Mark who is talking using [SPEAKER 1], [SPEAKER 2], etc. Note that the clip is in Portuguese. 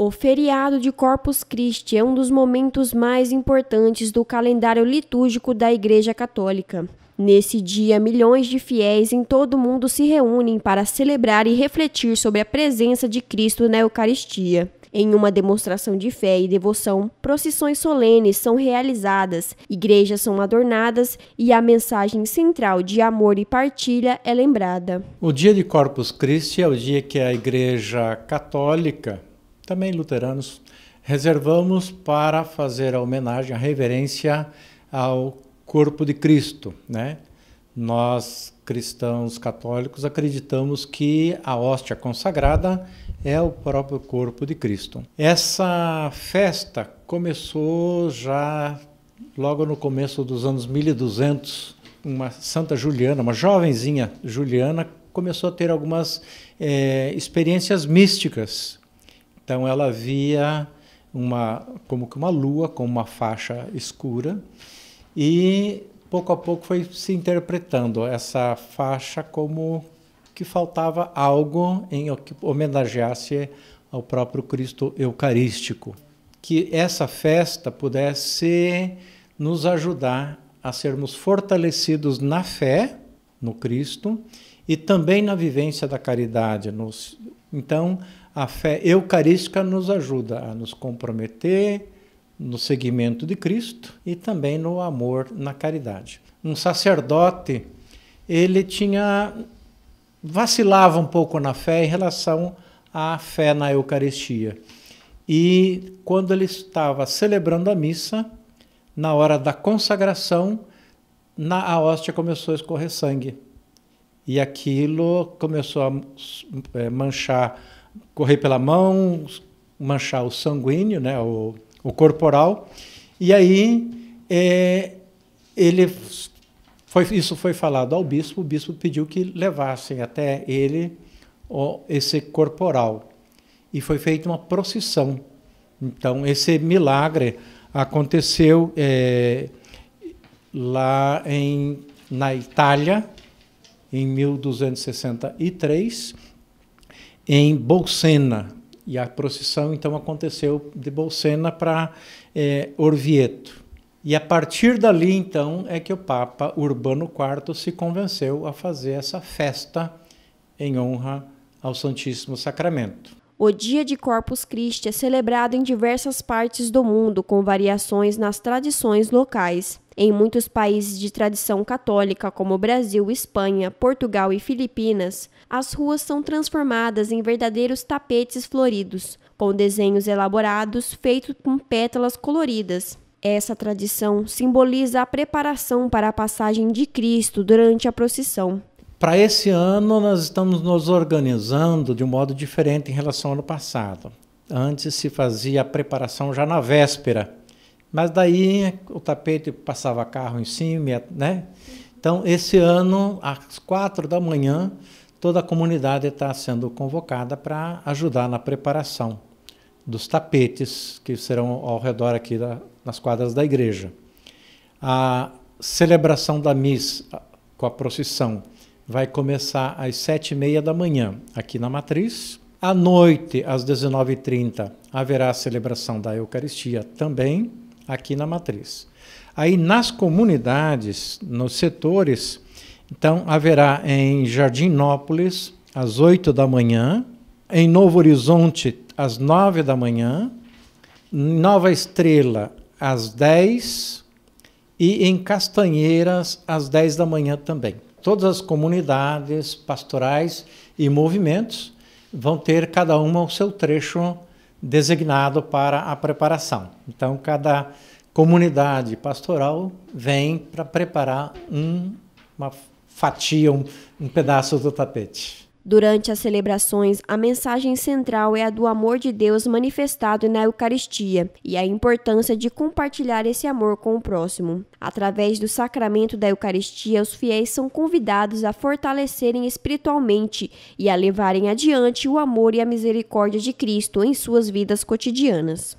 [SPEAKER 1] O feriado de Corpus Christi é um dos momentos mais importantes do calendário litúrgico da Igreja Católica. Nesse dia, milhões de fiéis em todo o mundo se reúnem para celebrar e refletir sobre a presença de Cristo na Eucaristia. Em uma demonstração de fé e devoção, procissões solenes são realizadas, igrejas são adornadas e a mensagem central de amor e partilha é lembrada.
[SPEAKER 2] O dia de Corpus Christi é o dia que a Igreja Católica também luteranos, reservamos para fazer a homenagem, a reverência ao corpo de Cristo, né? Nós cristãos católicos acreditamos que a hóstia consagrada é o próprio corpo de Cristo. Essa festa começou já logo no começo dos anos 1200, uma Santa Juliana, uma jovenzinha Juliana, começou a ter algumas é, experiências místicas então ela via uma como que uma lua com uma faixa escura e pouco a pouco foi se interpretando essa faixa como que faltava algo em que homenageasse ao próprio Cristo Eucarístico, que essa festa pudesse nos ajudar a sermos fortalecidos na fé no Cristo e também na vivência da caridade. Então, a fé eucarística nos ajuda a nos comprometer no seguimento de Cristo e também no amor, na caridade. Um sacerdote, ele tinha vacilava um pouco na fé em relação à fé na Eucaristia. E quando ele estava celebrando a missa, na hora da consagração, na a hóstia começou a escorrer sangue. E aquilo começou a é, manchar correr pela mão, manchar o sanguíneo, né, o, o corporal. E aí é, ele foi, isso foi falado ao bispo, o bispo pediu que levassem até ele ó, esse corporal. E foi feita uma procissão. Então, esse milagre aconteceu é, lá em, na Itália, em 1263, em Bolsena. E a procissão então aconteceu de Bolsena para é, Orvieto. E a partir dali então é que o Papa Urbano IV se convenceu a fazer essa festa em honra ao Santíssimo Sacramento.
[SPEAKER 1] O Dia de Corpus Christi é celebrado em diversas partes do mundo, com variações nas tradições locais. Em muitos países de tradição católica, como Brasil, Espanha, Portugal e Filipinas, as ruas são transformadas em verdadeiros tapetes floridos, com desenhos elaborados feitos com pétalas coloridas. Essa tradição simboliza a preparação para a passagem de Cristo durante a procissão.
[SPEAKER 2] Para esse ano, nós estamos nos organizando de um modo diferente em relação ao ano passado. Antes se fazia a preparação já na véspera mas daí o tapete passava carro em cima, né? Então, esse ano, às quatro da manhã, toda a comunidade está sendo convocada para ajudar na preparação dos tapetes que serão ao redor aqui da, nas quadras da igreja. A celebração da miss com a procissão vai começar às sete e meia da manhã aqui na Matriz. À noite, às 19h30, haverá a celebração da Eucaristia também aqui na matriz. Aí nas comunidades, nos setores, então haverá em Jardinópolis às 8 da manhã, em Novo Horizonte às 9 da manhã, Nova Estrela às 10 e em Castanheiras às 10 da manhã também. Todas as comunidades pastorais e movimentos vão ter cada uma o seu trecho designado para a preparação. Então, cada comunidade pastoral vem para preparar um, uma fatia, um, um pedaço do tapete.
[SPEAKER 1] Durante as celebrações, a mensagem central é a do amor de Deus manifestado na Eucaristia e a importância de compartilhar esse amor com o próximo. Através do sacramento da Eucaristia, os fiéis são convidados a fortalecerem espiritualmente e a levarem adiante o amor e a misericórdia de Cristo em suas vidas cotidianas.